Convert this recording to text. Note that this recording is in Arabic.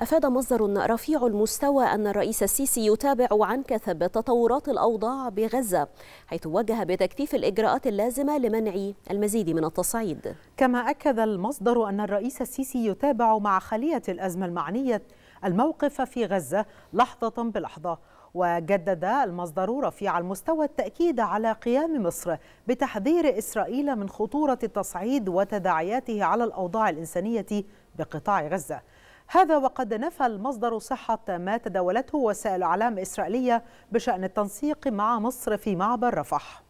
أفاد مصدر رفيع المستوى أن الرئيس السيسي يتابع عن كثب تطورات الأوضاع بغزة حيث وجه بتكثيف الإجراءات اللازمة لمنع المزيد من التصعيد كما أكد المصدر أن الرئيس السيسي يتابع مع خلية الأزمة المعنية الموقف في غزة لحظة بلحظة وجدد المصدر رفيع المستوى التأكيد على قيام مصر بتحذير إسرائيل من خطورة التصعيد وتداعياته على الأوضاع الإنسانية بقطاع غزة هذا وقد نفى المصدر صحة ما تداولته وسائل أعلام إسرائيلية بشأن التنسيق مع مصر في معبر رفح